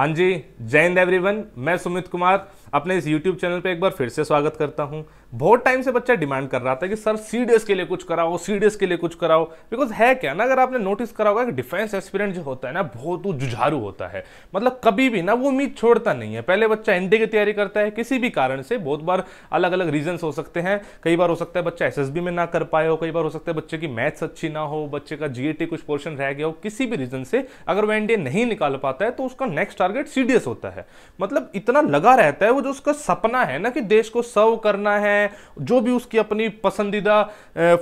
हाँ जी जय हिंद एवरीवन मैं सुमित कुमार अपने इस यूट्यूब चैनल पे एक बार फिर से स्वागत करता हूँ बहुत टाइम से बच्चा डिमांड कर रहा था कि सर सी के लिए कुछ कराओ सी के लिए कुछ कराओ बिकॉज है क्या ना अगर आपने नोटिस करा होगा कि डिफेंस एक्सपीरियंट जो होता है ना बहुत जुझारू होता है मतलब कभी भी ना वो उम्मीद छोड़ता नहीं है पहले बच्चा एन की तैयारी करता है किसी भी कारण से बहुत बार अलग अलग रीजन्स हो सकते हैं कई बार हो सकता है बच्चा एस में ना कर पाए हो कई बार हो सकता है बच्चे की मैथ्स अच्छी ना हो बच्चे का जीएटी e कुछ पोर्शन रह गया हो किसी भी रीजन से अगर वो एनडीए नहीं निकाल पाता है तो उसका नेक्स्ट टारगेट सीडीएस होता है मतलब इतना लगा रहता है वो वो जो उसका सपना है ना कि देश को सर्व करना है जो भी उसकी अपनी पसंदीदा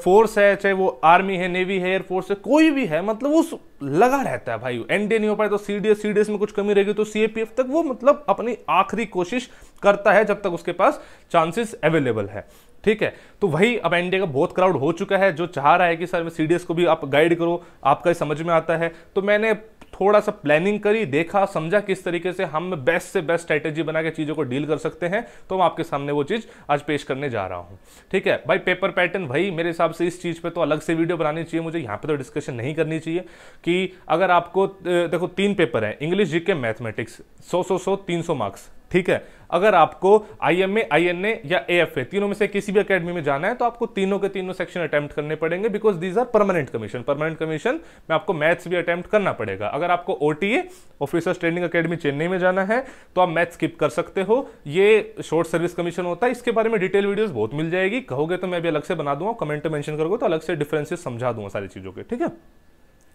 फोर्स है चाहे वो आर्मी है नेवी है एयरफोर्स है कोई भी है मतलब उस लगा रहता है भाई एनडीए नहीं हो पाए तो सीडीएस सीडीएस में कुछ कमी रहेगी तो सीएपीएफ तक वो मतलब अपनी आखिरी कोशिश करता है जब तक उसके पास चांसेस अवेलेबल है ठीक है तो वही अब एनडीए का बहुत क्राउड हो चुका है जो चाह रहा है कि सर मैं सीडीएस को भी आप गाइड करो आपका समझ में आता है तो मैंने थोड़ा सा प्लानिंग करी देखा समझा किस तरीके से हम बेस्ट से बेस्ट स्ट्रेटेजी बना के चीज़ों को डील कर सकते हैं तो मैं आपके सामने वो चीज़ आज पेश करने जा रहा हूँ ठीक है भाई पेपर पैटर्न भाई मेरे हिसाब से इस चीज़ पे तो अलग से वीडियो बनानी चाहिए मुझे यहाँ पे तो डिस्कशन नहीं करनी चाहिए कि अगर आपको देखो तीन पेपर हैं इंग्लिश जी के मैथमेटिक्स सौ सौ सौ तीन सौ मार्क्स ठीक है अगर आपको I M A I N A या ए एफ ए तीनों में से किसी भी अकेडमी में जाना है तो आपको तीनों के तीनों सेक्शन अटैम्प्ट करने पड़ेंगे because these are permanent commission permanent commission में आपको मैथ्स भी अटैम्प्ट करना पड़ेगा अगर आपको O T A officers training academy Chennai में जाना है तो आप मैथ्स स्किप कर सकते हो ये शॉर्ट सर्विस कमीशन होता है इसके बारे में डिटेल वीडियोज बहुत मिल जाएगी कहोगे तो मैं भी अलग से बना दूंगा कमेंट मेंशन करोगे तो अलग से डिफरेंसेस समझा दूंगा सारी चीज़ों के ठीक है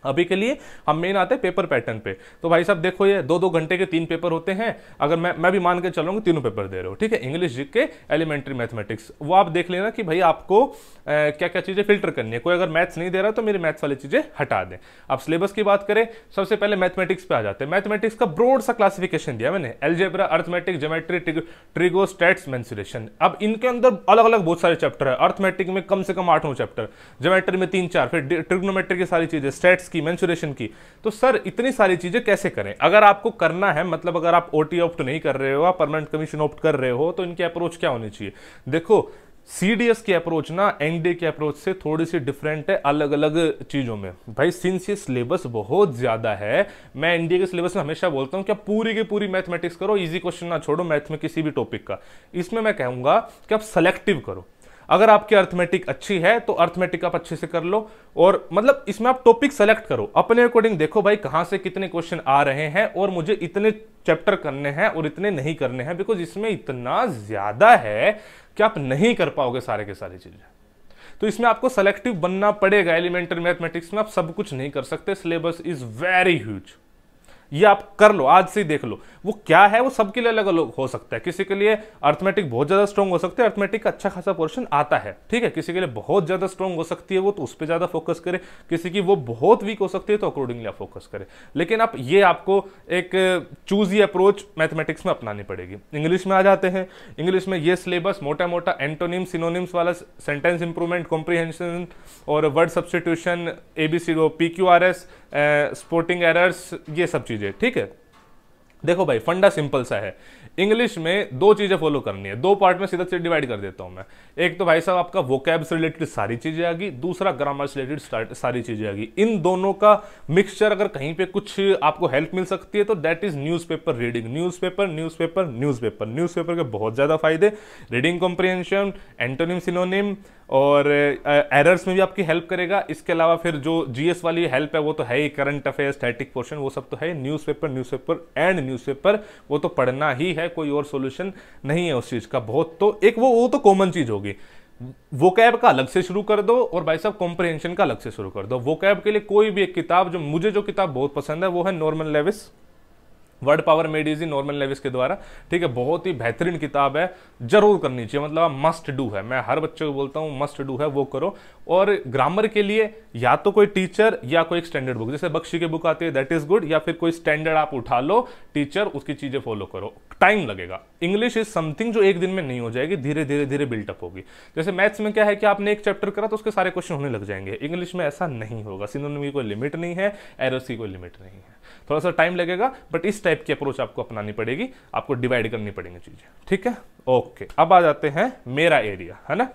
अभी के लिए हम मेन आते हैं पेपर पैटर्न पे तो भाई साहब देखो ये दो दो घंटे के तीन पेपर होते हैं अगर मैं मैं भी मान के चलूँगा तीनों पेपर दे रहे हो ठीक है इंग्लिश जी के एलिमेंट्री मैथमेटिक्स वो आप देख लेना कि भाई आपको ए, क्या क्या चीज़ें फिल्टर करनी है कोई अगर मैथ्स नहीं दे रहा तो मेरी मैथ्स वाली चीज़ें हटा दें आप सिलेबस की बात करें सबसे पहले मैथमेटिक्स पे आ जाते हैं मैथमेटिक्स का ब्रोड सा क्लासिफिकेशन दिया मैंने algebra arithmetic geometry trigo stats mensuration अब इनके अंदर अलग अलग बहुत सारे चैप्टर है अर्थमेटिक में कम से कम आठ चैप्टर जोमेट्री में तीन चार फिर ट्रिग्नोमेट्री की सारी चीज़ें स्टेट्स की मैंसुरेशन की तो सर इतनी सारी चीज़ें कैसे करें अगर आपको करना है मतलब अगर आप ओ ऑप्ट नहीं कर रहे हो आप परमानेंट कमीशन ऑप्ट कर रहे हो तो इनकी अप्रोच क्या होनी चाहिए देखो सीडीएस की अप्रोच ना एनडीए की अप्रोच से थोड़ी सी डिफरेंट है अलग अलग चीज़ों में भाई सिंस ये सिलेबस बहुत ज़्यादा है मैं एनडीए के सिलेबस में हमेशा बोलता हूं कि आप पूरी की पूरी मैथमेटिक्स करो इजी क्वेश्चन ना छोड़ो मैथ में किसी भी टॉपिक का इसमें मैं कहूंगा कि आप सेलेक्टिव करो अगर आपकी अर्थमेटिक अच्छी है तो अर्थमेटिक आप अच्छे से कर लो और मतलब इसमें आप टॉपिक सेलेक्ट करो अपने अकॉर्डिंग देखो भाई कहाँ से कितने क्वेश्चन आ रहे हैं और मुझे इतने चैप्टर करने हैं और इतने नहीं करने हैं बिकॉज इसमें इतना ज़्यादा है कि आप नहीं कर पाओगे सारे के सारे चीज़ें तो इसमें आपको सेलेक्टिव बनना पड़ेगा एलिमेंट्री मैथमेटिक्स में आप सब कुछ नहीं कर सकते सिलेबस इज वेरी ह्यूज ये आप कर लो आज से ही देख लो वो क्या है वो सबके लिए अलग अलग हो सकता है किसी के लिए अर्थमेटिक बहुत ज़्यादा स्ट्रॉन्ग हो सकता है अर्थमेटिक का अच्छा खासा पोर्शन आता है ठीक है किसी के लिए बहुत ज़्यादा स्ट्रॉन्ग हो सकती है वो तो उस पर ज़्यादा फोकस करे किसी की वो बहुत वीक हो सकती है तो अकॉर्डिंगली आप फोकस करें लेकिन आप ये आपको एक चूज ये अप्रोच मैथमेटिक्स में अपनानी पड़ेगी इंग्लिश में आ जाते हैं इंग्लिश में ये सिलेबस मोटा मोटा एंटोनिम सिनोनिम्स वाला सेंटेंस इंप्रूवमेंट कॉम्प्रीहेंशन और word substitution A B C P Q R S spotting errors ये सब चीज़ें लीजिए ठीक है देखो भाई फंडा सिंपल सा है इंग्लिश में दो चीज़ें फॉलो करनी है दो पार्ट में सीधा से डिवाइड कर देता हूं मैं एक तो भाई साहब आपका वोकैब से रिलेटेड सारी चीज़ें आगी दूसरा ग्रामर से रिलेटेड सारी चीज़ें आगी इन दोनों का मिक्सचर अगर कहीं पे कुछ आपको हेल्प मिल सकती है तो that is paper reading news newspaper newspaper के बहुत ज़्यादा फायदे रीडिंग कॉम्प्रिहेंशन एंटोनिम सिनोनिम और एरर्स में भी आपकी हेल्प करेगा इसके अलावा फिर जो जीएस वाली हेल्प है वो तो है ही करंट अफेयर स्टैटिक पोर्शन वो सब तो है न्यूज़पेपर न्यूज़पेपर एंड न्यूज़पेपर वो तो पढ़ना ही है कोई और सोल्यूशन नहीं है उस चीज़ का बहुत तो एक वो वो तो कॉमन चीज़ होगी वो कैब का अलग से शुरू कर दो और भाई साहब कॉम्प्रहेंशन का अलग से शुरू कर दो वो कैब के लिए कोई भी एक किताब जो मुझे जो किताब बहुत पसंद है वो है Norman Lewis word power made easy Norman Lewis के द्वारा ठीक है बहुत ही बेहतरीन किताब है जरूर करनी चाहिए मतलब मस्ट डू है मैं हर बच्चे को बोलता हूँ मस्ट डू है वो करो और ग्रामर के लिए या तो कोई टीचर या कोई स्टैंडर्ड बुक जैसे बख्शी की बुक आती है दैट इज गुड या फिर कोई स्टैंडर्ड आप उठा लो टीचर उसकी चीज़ें फॉलो करो टाइम लगेगा इंग्लिश इज समथिंग जो एक दिन में नहीं हो जाएगी धीरे धीरे धीरे बिल्टअप होगी जैसे मैथ्स में क्या है कि आपने एक चैप्टर करा तो उसके सारे क्वेश्चन होने लग जाएंगे इंग्लिश में ऐसा नहीं होगा सिनोनिम की कोई लिमिट नहीं है एरर्स की कोई लिमिट नहीं है थोड़ा सा टाइम लगेगा बट इस टाइप की अप्रोच आपको अपनानी पड़ेगी आपको डिवाइड करनी पड़ेंगी चीज़ें ठीक है ओके अब आ जाते हैं मेरा एरिया है ना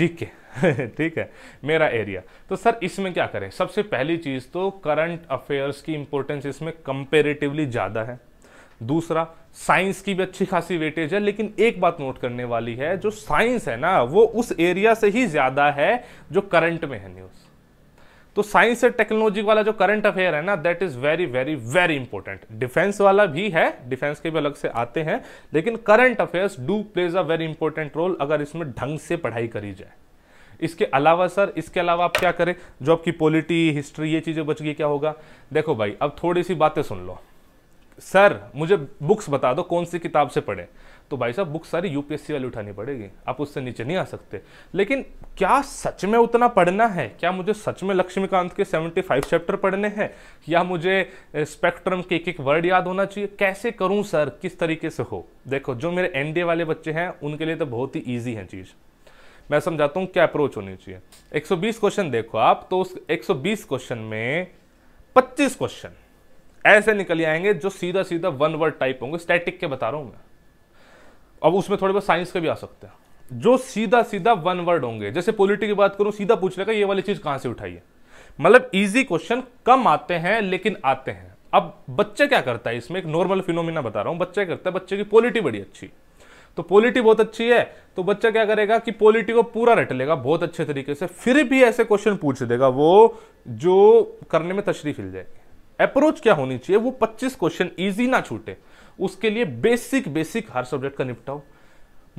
जी के ठीक है मेरा एरिया तो सर इसमें क्या करें सबसे पहली चीज़ तो करंट अफेयर्स की इंपॉर्टेंस इसमें कंपेरेटिवली ज़्यादा है दूसरा साइंस की भी अच्छी खासी वेटेज है लेकिन एक बात नोट करने वाली है जो साइंस है ना वो उस एरिया से ही ज़्यादा है जो करंट में है न्यूज़ तो साइंस एंड टेक्नोलॉजी वाला जो करंट अफेयर है ना that is very very very important defence वाला भी है डिफेंस के भी अलग से आते हैं लेकिन current affairs do plays a very important role अगर इसमें ढंग से पढ़ाई करी जाए इसके अलावा सर इसके अलावा आप क्या करें जो आपकी पॉलिटी हिस्ट्री ये चीज़ें बच गई क्या होगा देखो भाई अब थोड़ी सी बातें सुन लो सर मुझे बुक्स बता दो कौन सी किताब से पढ़ें तो भाई साहब बुक्स सारी यूपीएससी वाली उठानी पड़ेगी आप उससे नीचे नहीं आ सकते लेकिन क्या सच में उतना पढ़ना है क्या मुझे सच में लक्ष्मीकांत के 75 चैप्टर पढ़ने हैं या मुझे स्पेक्ट्रम के एक एक वर्ड याद होना चाहिए कैसे करूं सर किस तरीके से हो देखो जो मेरे एनडीए वाले बच्चे हैं उनके लिए तो बहुत ही ईजी है चीज़ मैं समझाता हूँ क्या अप्रोच होनी चाहिए 120 क्वेश्चन देखो आप तो उस 120 क्वेश्चन में 25 क्वेश्चन ऐसे निकल आएंगे जो सीधा सीधा वन वर्ड टाइप होंगे स्टैटिक के बता रहा हूं मैं अब उसमें थोड़े बहुत साइंस के भी आ सकते हैं जो सीधा सीधा वन वर्ड होंगे जैसे पॉलिटी की बात करूं सीधा पूछ लेगा ये वाली चीज़ कहां से उठाई है मतलब ईजी क्वेश्चन कम आते हैं लेकिन आते हैं अब बच्चे क्या करता है इसमें एक नॉर्मल फिनोमिना बता रहा हूं बच्चे करता है बच्चे की पॉलिटी बड़ी अच्छी तो पॉलिटी बहुत अच्छी है तो बच्चा क्या करेगा कि पॉलिटी को पूरा रट लेगा बहुत अच्छे तरीके से फिर भी ऐसे क्वेश्चन पूछ देगा वो जो करने में तशरीफ हिल जाएगी अप्रोच क्या होनी चाहिए वो 25 क्वेश्चन ईजी ना छूटे उसके लिए बेसिक बेसिक हर सब्जेक्ट का निपटाओ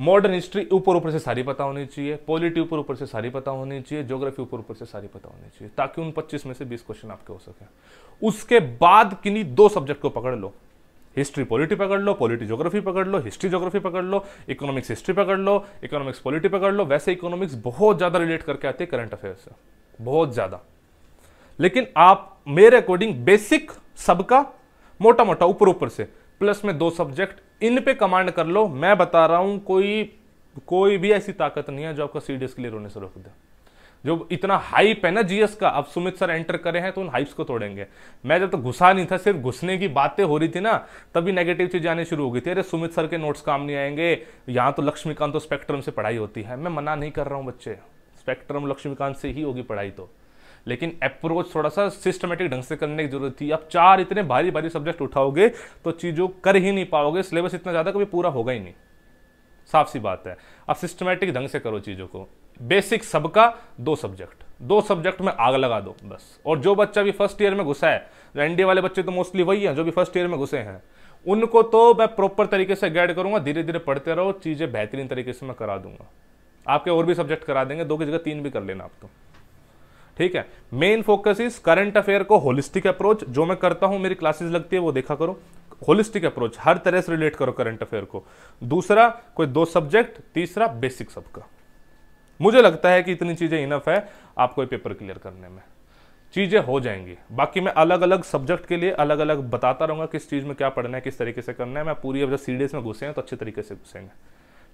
मॉडर्न हिस्ट्री ऊपर ऊपर से सारी पता होनी चाहिए पॉलिटी ऊपर ऊपर से सारी पता होनी चाहिए ज्योग्राफी ऊपर ऊपर से सारी पता होनी चाहिए ताकि उन 25 में से 20 क्वेश्चन आपके हो सके उसके बाद किन्हीं दो सब्जेक्ट को पकड़ लो हिस्ट्री पॉलिटी पकड़ लो पॉलिटी ज्योग्राफी पकड़ लो हिस्ट्री ज्योग्राफी पकड़ लो इकोनॉमिक्स हिस्ट्री पकड़ लो इकोनॉमिक्स पॉलिटी पकड़ लो वैसे इकोनॉमिक्स बहुत ज़्यादा रिलेट करके आते हैं करंट अफेयर से बहुत ज़्यादा लेकिन आप मेरे अकॉर्डिंग बेसिक सबका मोटा मोटा ऊपर ऊपर से प्लस में दो सब्जेक्ट इन पे कमांड कर लो मैं बता रहा हूं कोई कोई भी ऐसी ताकत नहीं है जो आपका सीडीएस क्लियर होने से रोक दे जो इतना हाइप है ना जीएस का अब सुमित सर एंटर करे हैं तो उन हाइप्स को तोड़ेंगे मैं जब तक तो घुसा नहीं था सिर्फ घुसने की बातें हो रही थी ना तभी नेगेटिव चीज आने शुरू हो गई थी अरे सुमित सर के नोट्स काम नहीं आएंगे यहां तो लक्ष्मीकांत तो स्पेक्ट्रम से पढ़ाई होती है मैं मना नहीं कर रहा हूं बच्चे स्पेक्ट्रम लक्ष्मीकांत से ही होगी पढ़ाई तो लेकिन अप्रोच थोड़ा सा सिस्टमेटिक ढंग से करने की जरूरत थी आप चार इतने भारी भारी सब्जेक्ट उठाओगे तो चीज़ों कर ही नहीं पाओगे सिलेबस इतना ज़्यादा कभी पूरा होगा ही नहीं साफ सी बात है आप सिस्टमेटिक ढंग से करो चीज़ों को बेसिक सबका दो सब्जेक्ट दो सब्जेक्ट में आग लगा दो बस और जो बच्चा भी फर्स्ट ईयर में घुसा है एनडीए वाले बच्चे तो मोस्टली वही हैं जो भी फर्स्ट ईयर में घुसे हैं उनको तो मैं प्रॉपर तरीके से गाइड करूंगा धीरे धीरे पढ़ते रहो चीज़ें बेहतरीन तरीके से मैं करा दूंगा आपके और भी सब्जेक्ट करा देंगे दो की जगह तीन भी कर लेना आप तो ठीक है main focus is current affair को होलिस्टिक अप्रोच जो मैं करता हूं मेरी क्लासेस लगती है वो देखा करो होलिस्टिक अप्रोच हर तरह से रिलेट करो करंट अफेयर को दूसरा कोई दो सब्जेक्ट तीसरा बेसिक सबका मुझे लगता है कि इतनी चीजें इनफ है आपको पेपर क्लियर करने में चीज़ें हो जाएंगी बाकी मैं अलग अलग सब्जेक्ट के लिए अलग अलग बताता रहूंगा किस चीज़ में क्या पढ़ना है किस तरीके से करना है मैं पूरी अब जब सीरीज में घुसे हैं तो अच्छे तरीके से घुसेंगे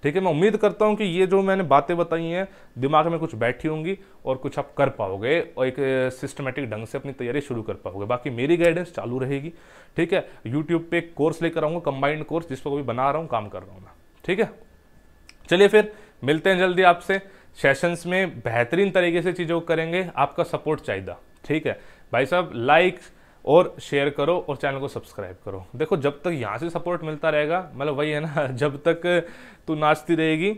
ठीक है मैं उम्मीद करता हूं कि ये जो मैंने बातें बताई हैं दिमाग में कुछ बैठी होंगी और कुछ आप कर पाओगे और एक सिस्टमेटिक ढंग से अपनी तैयारी शुरू कर पाओगे बाकी मेरी गाइडेंस चालू रहेगी ठीक है यूट्यूब पे एक कोर्स लेकर आऊँगा कंबाइंड कोर्स जिसको अभी बना रहा हूँ काम कर रहा हूँ मैं ठीक है चलिए फिर मिलते हैं जल्दी आपसे सेशंस में बेहतरीन तरीके से चीज़ों को करेंगे आपका सपोर्ट चाहिए ठीक है भाई साहब लाइक और शेयर करो और चैनल को सब्सक्राइब करो देखो जब तक यहाँ से सपोर्ट मिलता रहेगा मतलब वही है ना जब तक तू नाचती रहेगी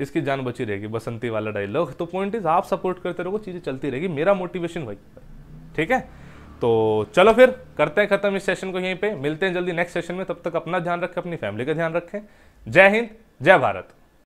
इसकी जान बची रहेगी बसंती वाला डायलॉग तो पॉइंट इज आप सपोर्ट करते रहोगे चीज़ें चलती रहेगी मेरा मोटिवेशन वही ठीक है तो चलो फिर करते हैं खत्म इस सेशन को यहीं पे मिलते हैं जल्दी नेक्स्ट सेशन में तब तक अपना ध्यान रखें अपनी फैमिली का ध्यान रखें जय हिंद जय भारत